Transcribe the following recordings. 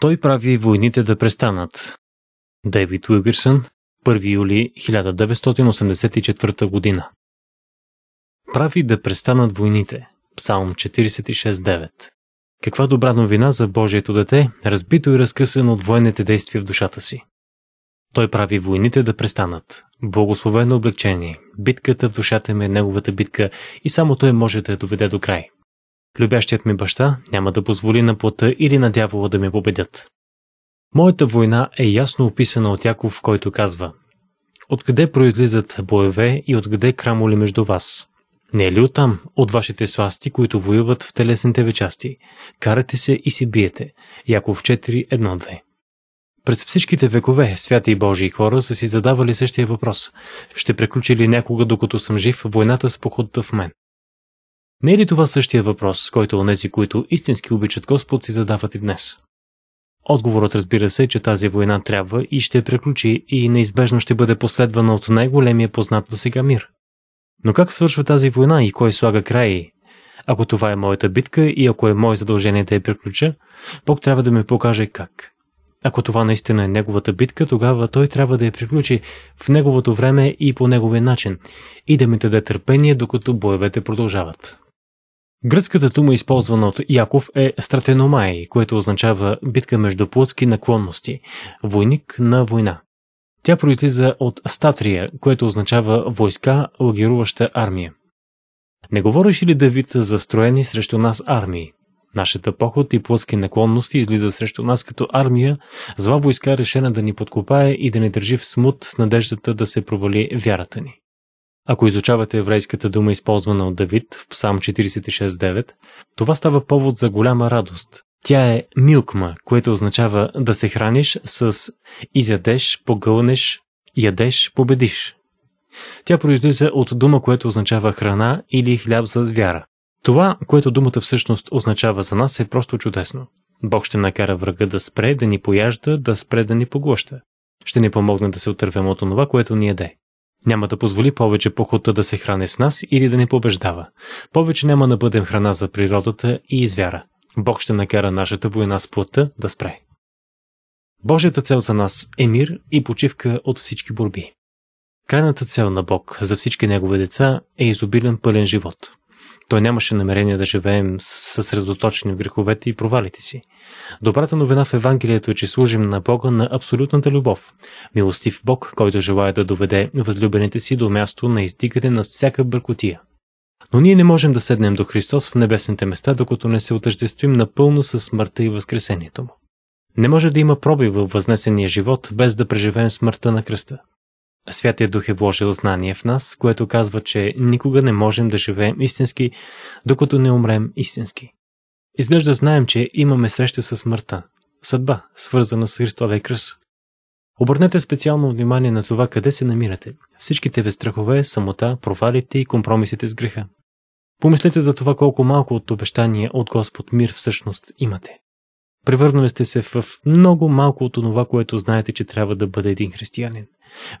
Той прави войните да престанат. Дейвид Уилгерсън, 1 юли 1984 година. Прави да престанат войните. Псалм 46.9 Каква добра новина за Божието дете, разбито и разкъсано от военните действия в душата си. Той прави войните да престанат. Благословено облегчение. Битката в душата ми е неговата битка и само той може да я доведе до край любящият ми баща няма да позволи на плата или на дявола да ме победят. Моята война е ясно описана от Яков, който казва Откъде произлизат боеве и откъде крамоли между вас? Не е ли оттам, от вашите свасти, които воюват в телесните ви части? Карате се и си биете. Яков 4.1.2 През всичките векове святи и Божии хора са си задавали същия въпрос. Ще преключи ли някога, докато съм жив, войната с походта в мен? Не е ли това същия въпрос, който онези, които истински обичат Господ, си задават и днес? Отговорът разбира се, че тази война трябва и ще приключи и неизбежно ще бъде последвана от най-големия познат до сега мир. Но как свършва тази война и кой слага край? Ако това е моята битка и ако е мое задължение да я приключа, Бог трябва да ми покаже как. Ако това наистина е неговата битка, тогава той трябва да я приключи в неговото време и по неговия начин и да ми даде търпение, докато боевете продължават. Гръцката дума, използвана от Яков, е стратеномай, което означава битка между плътски наклонности, войник на война. Тя произлиза от статрия, което означава войска, лагеруваща армия. Не говориш ли Давид за строени срещу нас армии? Нашата поход и плъски наклонности излиза срещу нас като армия, зла войска решена да ни подкопае и да ни държи в смут с надеждата да се провали вярата ни. Ако изучавате еврейската дума, използвана от Давид в Псалм 46.9, това става повод за голяма радост. Тя е милкма, което означава да се храниш с изядеш, погълнеш, ядеш, победиш. Тя произлиза от дума, което означава храна или хляб с вяра. Това, което думата всъщност означава за нас, е просто чудесно. Бог ще накара врага да спре, да ни пояжда, да спре, да ни поглъща. Ще ни помогне да се отървем от това, което ни яде. Няма да позволи повече похота да се хране с нас или да не побеждава. Повече няма да бъдем храна за природата и извяра. Бог ще накара нашата война с плътта да спре. Божията цел за нас е мир и почивка от всички борби. Крайната цел на Бог за всички Негови деца е изобилен пълен живот – той нямаше намерение да живеем съсредоточени в греховете и провалите си. Добрата новина в Евангелието е, че служим на Бога на абсолютната любов. Милостив Бог, който желая да доведе възлюбените си до място на издигане на всяка бъркотия. Но ние не можем да седнем до Христос в небесните места, докато не се отъждествим напълно с смъртта и възкресението му. Не може да има проби във възнесения живот, без да преживеем смъртта на кръста. Святия Дух е вложил знание в нас, което казва, че никога не можем да живеем истински, докато не умрем истински. Изглежда знаем, че имаме среща с смъртта, съдба, свързана с Христове кръст. Обърнете специално внимание на това къде се намирате, всичките ви страхове, самота, провалите и компромисите с греха. Помислете за това колко малко от обещания от Господ мир всъщност имате. Превърнали сте се в много малко от това, което знаете, че трябва да бъде един християнин.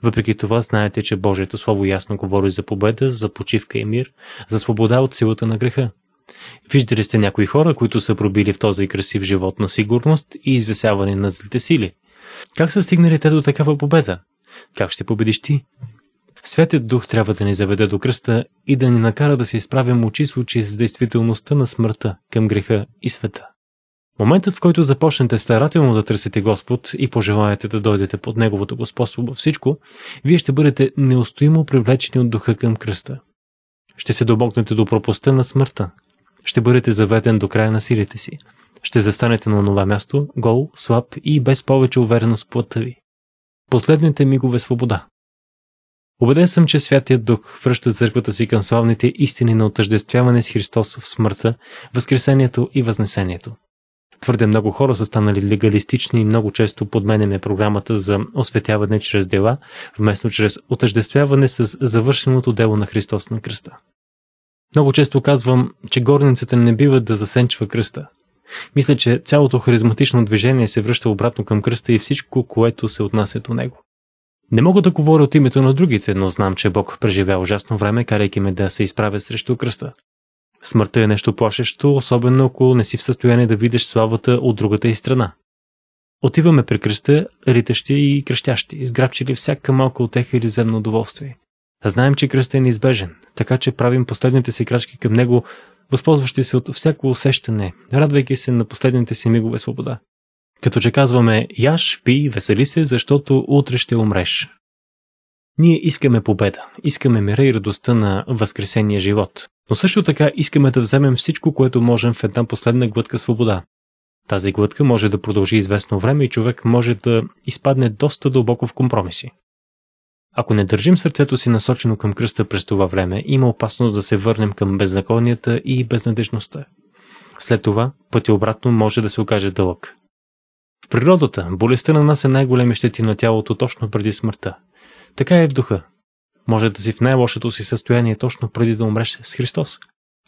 Въпреки това знаете, че Божието Слово ясно говори за победа, за почивка и мир, за свобода от силата на греха. Виждали сте някои хора, които са пробили в този красив живот на сигурност и извесяване на злите сили. Как са стигнали те до такава победа? Как ще победиш ти? Светът Дух трябва да ни заведе до кръста и да ни накара да се изправим очи с очи с действителността на смъртта към греха и света. Моментът, в който започнете старателно да търсите Господ и пожелаете да дойдете под Неговото господство във всичко, вие ще бъдете неустоимо привлечени от духа към кръста. Ще се домогнете до пропуста на смъртта. Ще бъдете заведен до края на силите си. Ще застанете на това място, гол, слаб и без повече увереност в плътта ви. Последните мигове свобода. Обеден съм, че Святият Дух връща църквата си към славните истини на отъждествяване с Христос в смъртта, възкресението и възнесението. Твърде много хора са станали легалистични и много често подменяме програмата за осветяване чрез дела, вместо чрез отъждествяване с завършеното дело на Христос на кръста. Много често казвам, че горницата не бива да засенчва кръста. Мисля, че цялото харизматично движение се връща обратно към кръста и всичко, което се отнася до него. Не мога да говоря от името на другите, но знам, че Бог преживя ужасно време, карайки ме да се изправя срещу кръста. Смъртта е нещо плашещо, особено ако не си в състояние да видиш славата от другата и страна. Отиваме при кръста, ритащи и кръщящи, изграбчили всяка малка отеха или земно удоволствие. Знаем, че кръстът е неизбежен, така че правим последните си крачки към него, възползващи се от всяко усещане, радвайки се на последните си мигове свобода. Като че казваме «Яш, пи, весели се, защото утре ще умреш». Ние искаме победа, искаме мира и радостта на възкресения живот. Но също така искаме да вземем всичко, което можем в една последна глътка свобода. Тази глътка може да продължи известно време и човек може да изпадне доста дълбоко в компромиси. Ако не държим сърцето си насочено към кръста през това време, има опасност да се върнем към беззаконията и безнадежността. След това, пътя обратно може да се окаже дълъг. В природата, болестта на нас е най-големи щети на тялото точно преди смъртта. Така е в духа. Може да си в най-лошото си състояние точно преди да умреш с Христос.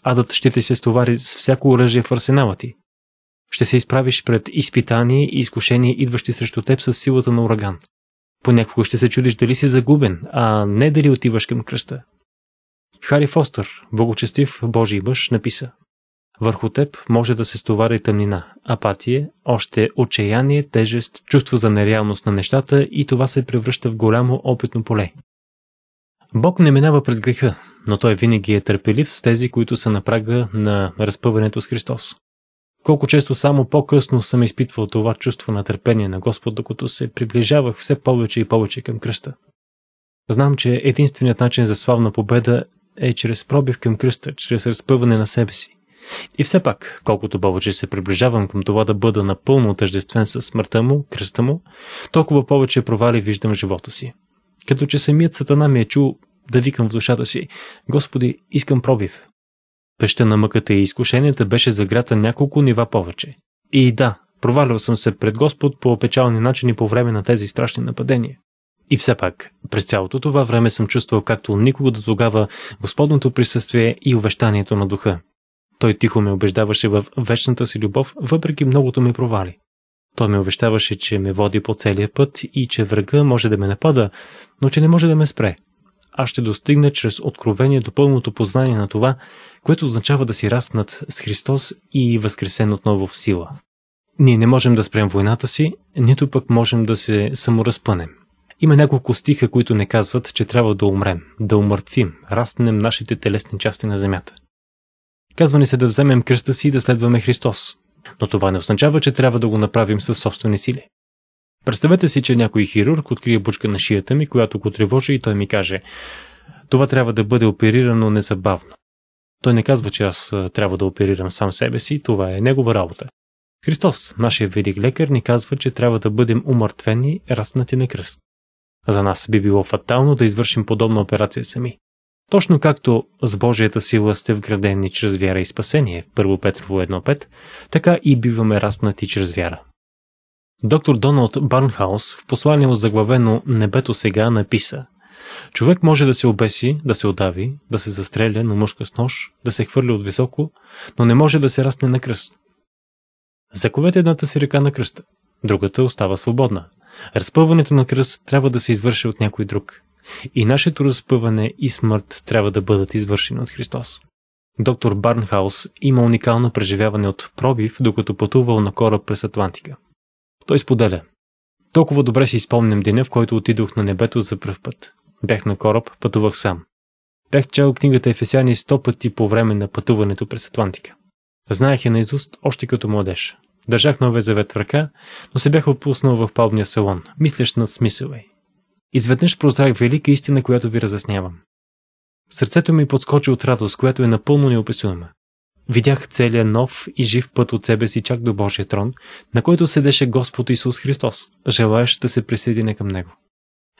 Адът ще ти се стовари с всяко оръжие в арсенала ти. Ще се изправиш пред изпитание и изкушение, идващи срещу теб с силата на ураган. Понякога ще се чудиш дали си загубен, а не дали отиваш към кръста. Хари Фостър, благочестив Божий мъж, написа Върху теб може да се стовари тъмнина, апатия, още отчаяние, тежест, чувство за нереалност на нещата и това се превръща в голямо опитно поле. Бог не минава през греха, но Той винаги е търпелив с тези, които са на прага на разпъването с Христос. Колко често само по-късно съм изпитвал това чувство на търпение на Господ, докато се приближавах все повече и повече към кръста. Знам, че единственият начин за славна победа е чрез пробив към кръста, чрез разпъване на себе си. И все пак, колкото повече се приближавам към това да бъда напълно отъждествен с смъртта му, кръста му, толкова повече провали виждам живота си като че самият сатана ми е чул да викам в душата си «Господи, искам пробив». Пеща на мъката и изкушенията беше загрята няколко нива повече. И да, провалял съм се пред Господ по опечални начини по време на тези страшни нападения. И все пак, през цялото това време съм чувствал както никога до тогава Господното присъствие и увещанието на духа. Той тихо ме убеждаваше в вечната си любов, въпреки многото ми провали. Той ме обещаваше, че ме води по целия път и че врага може да ме напада, но че не може да ме спре. Аз ще достигна чрез откровение до пълното познание на това, което означава да си растнат с Христос и възкресен отново в сила. Ние не можем да спрем войната си, нито пък можем да се саморазпънем. Има няколко стиха, които не казват, че трябва да умрем, да умъртвим, растнем нашите телесни части на земята. Казва ни се да вземем кръста си и да следваме Христос но това не означава, че трябва да го направим със собствени сили. Представете си, че някой хирург открие бучка на шията ми, която го тревожи и той ми каже «Това трябва да бъде оперирано незабавно». Той не казва, че аз трябва да оперирам сам себе си, това е негова работа. Христос, нашия велик лекар, ни казва, че трябва да бъдем умъртвени, раснати на кръст. За нас би било фатално да извършим подобна операция сами. Точно както с Божията сила сте вградени чрез вяра и спасение, 1 Петрово 1.5, така и биваме разпнати чрез вяра. Доктор Доналд Барнхаус в послание от заглавено «Небето сега» написа Човек може да се обеси, да се отдави, да се застреля на мъжка с нож, да се хвърли от високо, но не може да се разпне на кръст. Заковете едната си ръка на кръста, другата остава свободна. Разпъването на кръст трябва да се извърши от някой друг – и нашето разпъване и смърт трябва да бъдат извършени от Христос. Доктор Барнхаус има уникално преживяване от пробив, докато пътувал на кораб през Атлантика. Той споделя. Толкова добре си спомням деня, в който отидох на небето за пръв път. Бях на кораб, пътувах сам. Бях чел книгата Ефесяни сто пъти по време на пътуването през Атлантика. Знаех я наизуст още като младеж. Държах новия завет в ръка, но се бях опуснал в палбния салон, мислещ над смисъла й. Изведнъж прозрах велика истина, която ви разяснявам. Сърцето ми подскочи от радост, която е напълно неописуема. Видях целия нов и жив път от себе си чак до Божия трон, на който седеше Господ Исус Христос, желаещ да се присъедине към Него.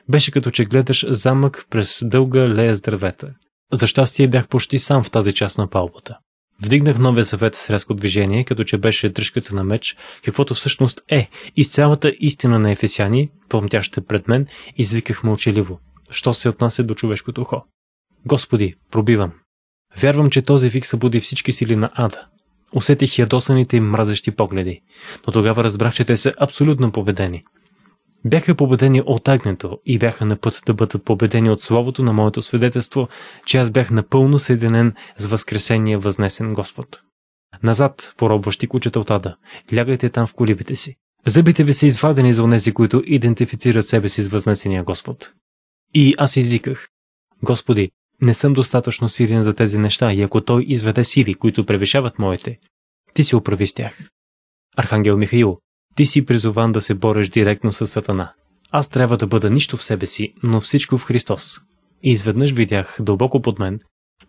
Беше като че гледаш замък през дълга лея с дървета. За щастие бях почти сам в тази част на палбата. Вдигнах новия съвет с рязко движение, като че беше дръжката на меч, каквото всъщност е, и с цялата истина на ефесяни, помтяща пред мен, извиках мълчаливо. Що се отнася до човешкото ухо? Господи, пробивам. Вярвам, че този вик събуди всички сили на ада. Усетих ядосаните и мразещи погледи, но тогава разбрах, че те са абсолютно победени – бяха победени от агнето и бяха на път да бъдат победени от словото на моето свидетелство, че аз бях напълно съединен с възкресения възнесен Господ. Назад, поробващи кучета от ада, лягайте там в колибите си. Зъбите ви са извадени за онези, които идентифицират себе си с възнесения Господ. И аз извиках, Господи, не съм достатъчно силен за тези неща и ако Той изведе сили, които превишават моите, Ти се оправи с тях. Архангел Михаил, ти си призован да се бореш директно с Сатана. Аз трябва да бъда нищо в себе си, но всичко в Христос. И изведнъж видях, дълбоко под мен,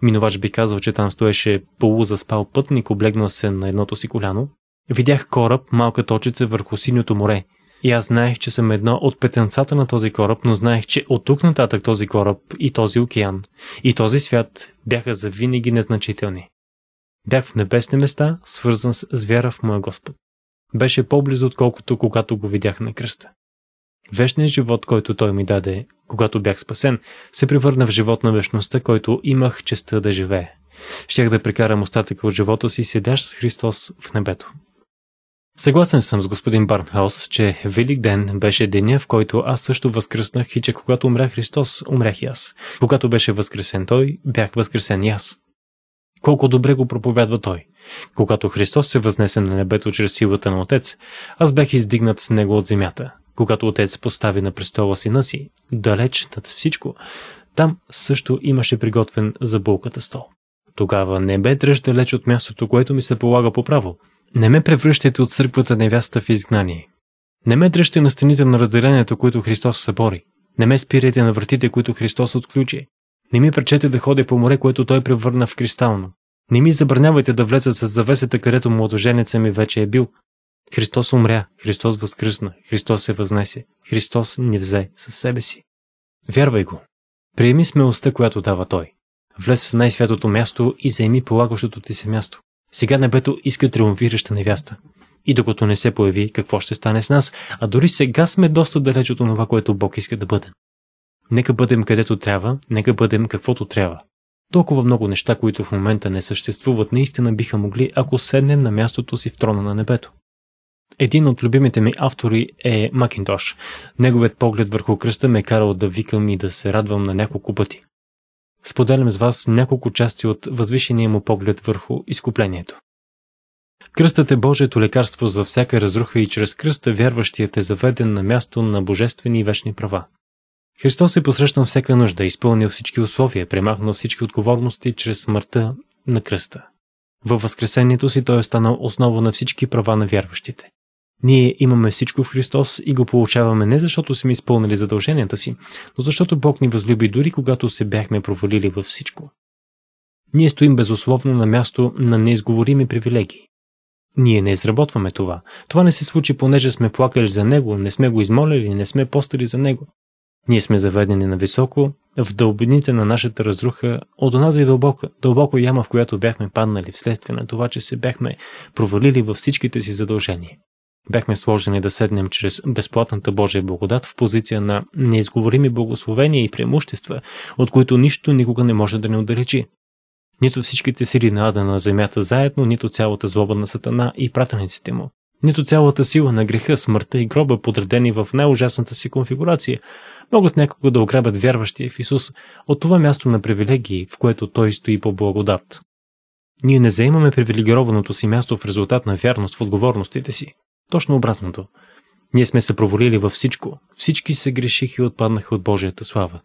минувач би казал, че там стоеше полузаспал пътник, облегнал се на едното си коляно, видях кораб, малка точица върху синьото море. И аз знаех, че съм едно от петенцата на този кораб, но знаех, че от тук нататък този кораб и този океан и този свят бяха завинаги незначителни. Бях в небесни места, свързан с вяра в моя Господ беше по-близо, отколкото когато го видях на кръста. Вечният живот, който той ми даде, когато бях спасен, се превърна в живот на вечността, който имах честа да живее. Щях да прекарам остатъка от живота си, седящ с Христос в небето. Съгласен съм с господин Барнхаус, че Велик ден беше деня, в който аз също възкръснах и че когато умря Христос, умрях и аз. Когато беше възкресен той, бях възкресен и аз. Колко добре го проповядва той. Когато Христос се възнесе на небето чрез силата на Отец, аз бях издигнат с Него от земята. Когато Отец постави на престола сина си, далеч над всичко, там също имаше приготвен за булката стол. Тогава не бе дръж далеч от мястото, което ми се полага по право. Не ме превръщайте от църквата невяста в изгнание. Не ме дръжте на стените на разделението, които Христос събори. Не ме спирайте на вратите, които Христос отключи. Не ми пречете да ходя по море, което Той превърна в кристално. Не ми забранявайте да влеза с завесата, където младоженеца ми вече е бил. Христос умря, Христос възкръсна, Христос се възнесе, Христос ни взе със себе си. Вярвай го. Приеми смелостта, която дава Той. Влез в най-святото място и заеми полагащото ти се място. Сега небето иска триумфираща невяста. И докато не се появи, какво ще стане с нас, а дори сега сме доста далеч от това, което Бог иска да бъдем. Нека бъдем където трябва, нека бъдем каквото трябва. Толкова много неща, които в момента не съществуват, наистина биха могли, ако седнем на мястото си в трона на небето. Един от любимите ми автори е Макинтош. Неговият поглед върху кръста ме е карал да викам и да се радвам на няколко пъти. Споделям с вас няколко части от възвишения му поглед върху изкуплението. Кръстът е Божието лекарство за всяка разруха и чрез кръста вярващият е заведен на място на божествени и вечни права. Христос е посрещан всяка нужда, изпълнил всички условия, премахнал всички отговорности чрез смъртта на кръста. Във възкресението си Той е станал основа на всички права на вярващите. Ние имаме всичко в Христос и го получаваме не защото сме изпълнили задълженията си, но защото Бог ни възлюби дори когато се бяхме провалили във всичко. Ние стоим безусловно на място на неизговорими привилегии. Ние не изработваме това. Това не се случи, понеже сме плакали за Него, не сме го измолили, не сме постали за Него. Ние сме заведени нависоко, в дълбините на нашата разруха, от онази дълбока, дълбока яма, в която бяхме паднали вследствие на това, че се бяхме провалили във всичките си задължения. Бяхме сложени да седнем чрез безплатната Божия благодат в позиция на неизговорими благословения и преимущества, от които нищо никога не може да ни отдалечи. Нито всичките сили на ада на земята заедно, нито цялата злоба на Сатана и пратениците му нито цялата сила на греха, смъртта и гроба, подредени в най-ужасната си конфигурация, могат някога да ограбят вярващия в Исус от това място на привилегии, в което Той стои по благодат. Ние не заемаме привилегированото си място в резултат на вярност в отговорностите си. Точно обратното. Ние сме се провалили във всичко. Всички се грешиха и отпаднаха от Божията слава.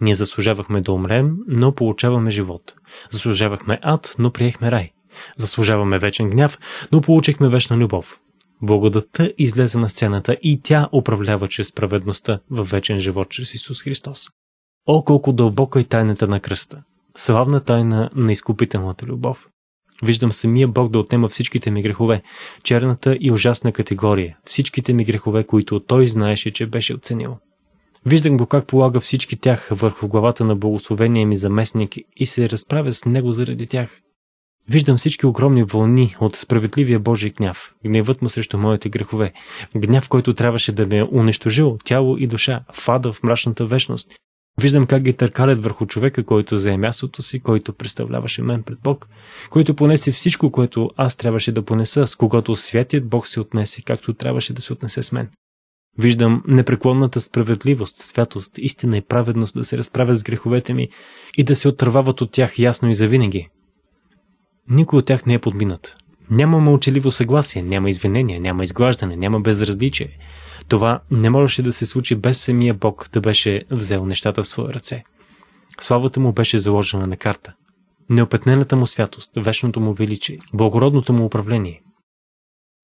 Ние заслужавахме да умрем, но получаваме живот. Заслужавахме ад, но приехме рай. Заслужаваме вечен гняв, но получихме вечна любов. Благодатта излезе на сцената и тя управлява чрез праведността във вечен живот чрез Исус Христос. О, колко дълбока е тайната на кръста! Славна тайна на изкупителната любов! Виждам самия Бог да отнема всичките ми грехове, черната и ужасна категория, всичките ми грехове, които той знаеше, че беше оценил. Виждам го как полага всички тях върху главата на благословения ми заместник и се разправя с него заради тях. Виждам всички огромни вълни от справедливия Божий гняв, гневът му срещу моите грехове, гняв, който трябваше да ме е унищожил тяло и душа, фада в мрачната вечност. Виждам как ги търкалят върху човека, който зае мястото си, който представляваше мен пред Бог, който понесе всичко, което аз трябваше да понеса, с когато святият Бог се отнесе, както трябваше да се отнесе с мен. Виждам непреклонната справедливост, святост, истина и праведност да се разправят с греховете ми и да се отървават от тях ясно и завинаги, никой от тях не е подминат. Няма мълчаливо съгласие, няма извинение, няма изглаждане, няма безразличие. Това не можеше да се случи без самия Бог да беше взел нещата в своя ръце. Славата му беше заложена на карта. Неопетнената му святост, вечното му величие, благородното му управление.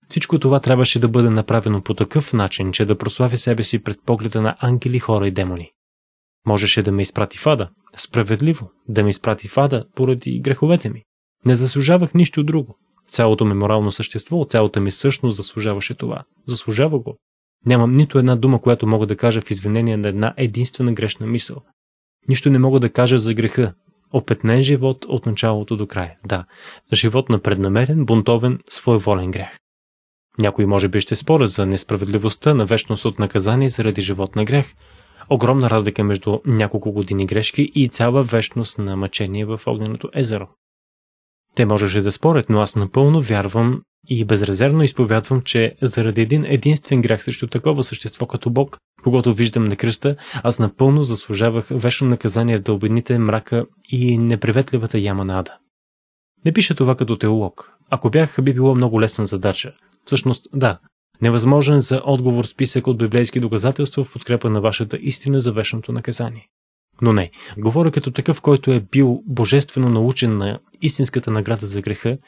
Всичко това трябваше да бъде направено по такъв начин, че да прослави себе си пред погледа на ангели, хора и демони. Можеше да ме изпрати в ада, справедливо да ме изпрати в ада поради греховете ми. Не заслужавах нищо друго. Цялото ми морално същество, цялата ми същност заслужаваше това. Заслужава го. Нямам нито една дума, която мога да кажа в извинение на една единствена грешна мисъл. Нищо не мога да кажа за греха. Опетнен живот от началото до края. Да, живот на преднамерен, бунтовен, своеволен грех. Някои може би ще спорят за несправедливостта на вечност от наказание заради живот на грех. Огромна разлика между няколко години грешки и цяла вечност на мъчение в огненото езеро. Те можеше да спорят, но аз напълно вярвам и безрезервно изповядвам, че заради един единствен грях срещу такова същество като Бог, когато виждам на кръста, аз напълно заслужавах вечно наказание в дълбините мрака и неприветливата яма на ада. Не пиша това като теолог. Ако бях, би било много лесна задача. Всъщност, да. Невъзможен за отговор списък от библейски доказателства в подкрепа на вашата истина за вечното наказание. Но не, говоря като такъв, който е бил божествено научен на истинската награда за греха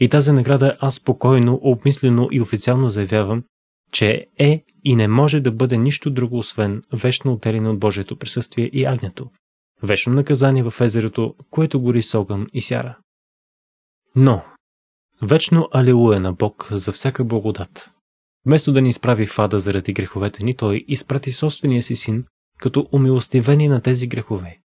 и тази награда аз спокойно, обмислено и официално заявявам, че е и не може да бъде нищо друго, освен вечно отделено от Божието присъствие и агнето. Вечно наказание в езерото, което гори с огън и сяра. Но, вечно алилуя на Бог за всяка благодат. Вместо да ни изправи фада заради греховете ни, той изпрати собствения си син, като умилостивени на тези грехове.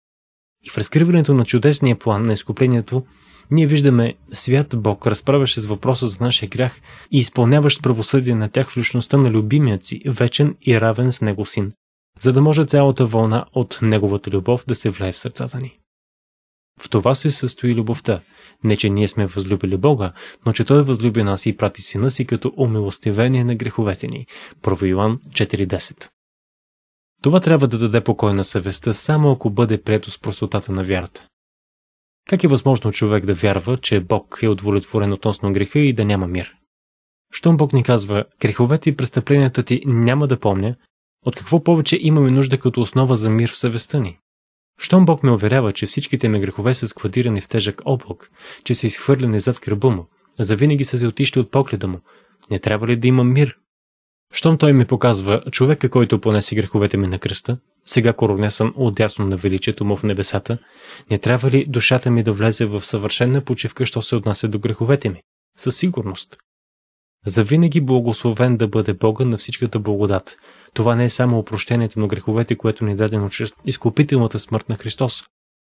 И в разкриването на чудесния план на изкуплението, ние виждаме свят Бог разправяше с въпроса за нашия грях и изпълняващ правосъдие на тях в личността на любимият си, вечен и равен с него син, за да може цялата вълна от неговата любов да се влее в сърцата ни. В това се състои любовта. Не, че ние сме възлюбили Бога, но че Той възлюби нас и прати сина си като умилостивение на греховете ни. 1 Йоан 4.10 това трябва да даде покой на съвестта, само ако бъде прието с простотата на вярата. Как е възможно човек да вярва, че Бог е удовлетворен относно греха и да няма мир? Щом Бог ни казва, греховете и престъпленията ти няма да помня, от какво повече имаме нужда като основа за мир в съвестта ни? Щом Бог ме уверява, че всичките ми грехове са складирани в тежък облак, че са изхвърлени зад кръба му, завинаги са се отишли от погледа му, не трябва ли да има мир щом той ми показва човека, който понесе греховете ми на кръста, сега коронесан отясно на величието му в небесата, не трябва ли душата ми да влезе в съвършена почивка, що се отнася до греховете ми? Със сигурност. Завинаги благословен да бъде Бога на всичката благодат. Това не е само опрощението на греховете, което ни е дадено чрез изкупителната смърт на Христос,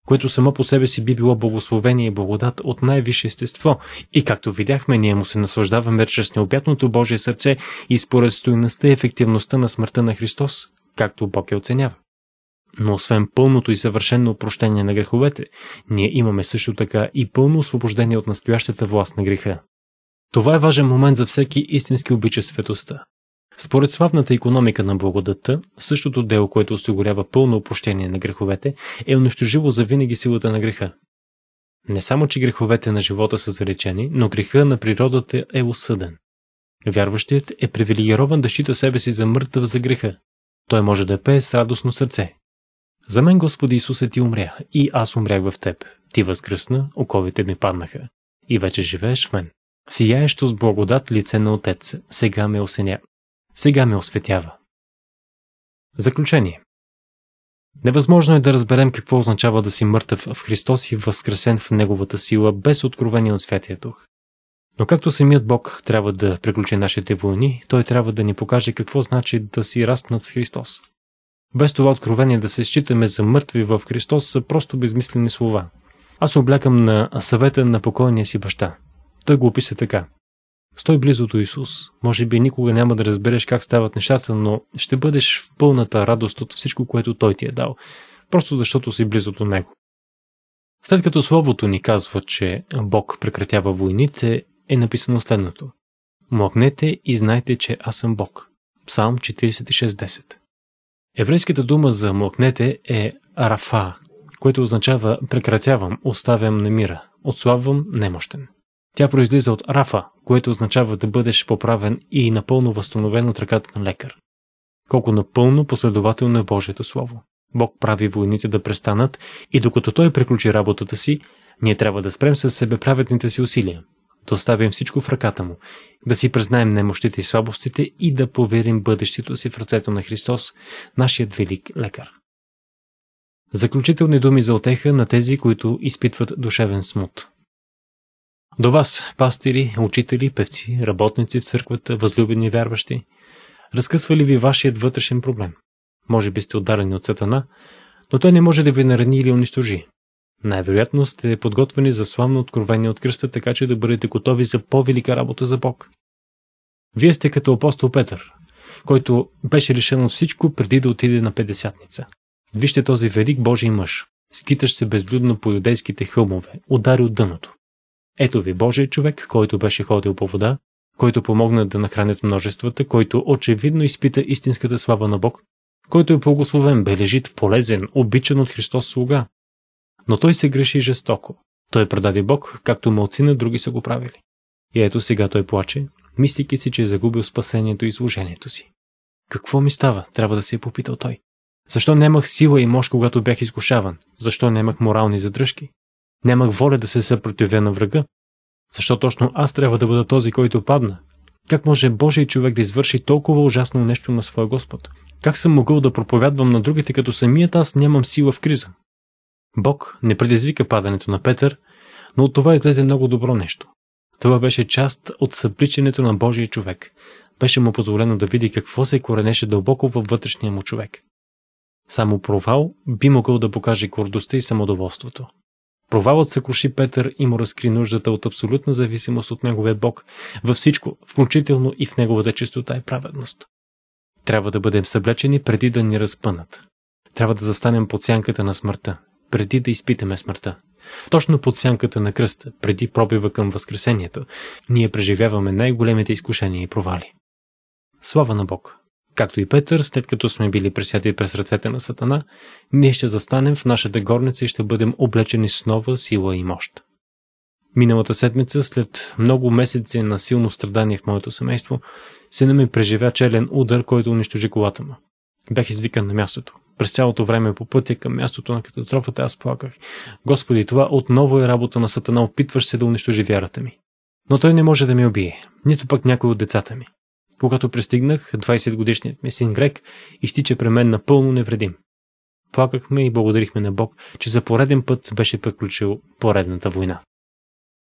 което само по себе си би било благословение и благодат от най-висше естество. И както видяхме, ние му се наслаждаваме чрез необятното Божие сърце и според стоиността и ефективността на смъртта на Христос, както Бог я оценява. Но освен пълното и съвършено прощение на греховете, ние имаме също така и пълно освобождение от настоящата власт на греха. Това е важен момент за всеки истински обича светостта. Според славната економика на благодата, същото дело, което осигурява пълно опрощение на греховете, е унищожило за винаги силата на греха. Не само, че греховете на живота са заречени, но греха на природата е осъден. Вярващият е привилегирован да счита себе си за мъртъв за греха. Той може да пее с радостно сърце. За мен, Господи Исусе, ти умря, и аз умрях в теб. Ти възкръсна, оковите ми паднаха. И вече живееш в мен. Сияещо с благодат лице на Отец, сега ме осеня сега ме осветява. Заключение Невъзможно е да разберем какво означава да си мъртъв в Христос и възкресен в Неговата сила без откровение от Святия Дух. Но както самият Бог трябва да приключи нашите войни, Той трябва да ни покаже какво значи да си разпнат с Христос. Без това откровение да се считаме за мъртви в Христос са просто безмислени слова. Аз облякам на съвета на покойния си баща. Той го описа така. Стой близо до Исус. Може би никога няма да разбереш как стават нещата, но ще бъдеш в пълната радост от всичко, което Той ти е дал. Просто защото си близо до Него. След като Словото ни казва, че Бог прекратява войните, е написано следното. Млъкнете и знайте, че аз съм Бог. Псалм 46.10 Еврейската дума за млъкнете е арафа, което означава прекратявам, оставям мира, отслабвам немощен. Тя произлиза от рафа, което означава да бъдеш поправен и напълно възстановен от ръката на лекар. Колко напълно последователно е Божието Слово. Бог прави войните да престанат и докато Той приключи работата си, ние трябва да спрем с себе праведните си усилия, да оставим всичко в ръката му, да си признаем немощите и слабостите и да поверим бъдещето си в ръцето на Христос, нашият велик лекар. Заключителни думи за отеха на тези, които изпитват душевен смут. До вас, пастири, учители, певци, работници в църквата, възлюбени вярващи, разкъсва ли ви вашият вътрешен проблем? Може би сте ударени от сатана, но той не може да ви нарани или унищожи. Най-вероятно сте подготвени за славно откровение от кръста, така че да бъдете готови за по-велика работа за Бог. Вие сте като апостол Петър, който беше решен от всичко преди да отиде на Педесятница. Вижте този велик Божий мъж. скитащ се безлюдно по юдейските хълмове, удари от дъното. Ето ви Божия човек, който беше ходил по вода, който помогна да нахранят множествата, който очевидно изпита истинската слава на Бог, който е благословен, бележит, полезен, обичан от Христос слуга. Но той се греши жестоко. Той предаде Бог, както мълци на други са го правили. И ето сега той плаче, мислики си, че е загубил спасението и служението си. Какво ми става? Трябва да се е попитал той. Защо нямах сила и мощ, когато бях изкушаван? Защо нямах морални задръжки? Нямах воля да се съпротивя на врага. Защо точно аз трябва да бъда този, който падна? Как може Божий човек да извърши толкова ужасно нещо на своя Господ? Как съм могъл да проповядвам на другите, като самият аз нямам сила в криза? Бог не предизвика падането на Петър, но от това излезе много добро нещо. Това беше част от събличането на Божия човек. Беше му позволено да види какво се коренеше дълбоко във вътрешния му човек. Само провал би могъл да покаже гордостта и самодоволството. Провалът съкруши Петър и му разкри нуждата от абсолютна зависимост от неговия Бог във всичко, включително и в неговата чистота и праведност. Трябва да бъдем съблечени преди да ни разпънат. Трябва да застанем под сянката на смъртта, преди да изпитаме смъртта. Точно под сянката на кръста, преди пробива към Възкресението, ние преживяваме най-големите изкушения и провали. Слава на Бог! Както и Петър, след като сме били пресяти през ръцете на Сатана, ние ще застанем в нашата горница и ще бъдем облечени с нова сила и мощ. Миналата седмица, след много месеци на силно страдание в моето семейство, сина ми преживя челен удар, който унищожи колата му. Бях извикан на мястото. През цялото време по пътя към мястото на катастрофата аз плаках. Господи, това отново е работа на Сатана, опитваш се да унищожи вярата ми. Но той не може да ми убие, нито пък някой от децата ми. Когато пристигнах, 20 годишният ми син Грек изтича при мен напълно невредим. Плакахме и благодарихме на Бог, че за пореден път беше приключил поредната война.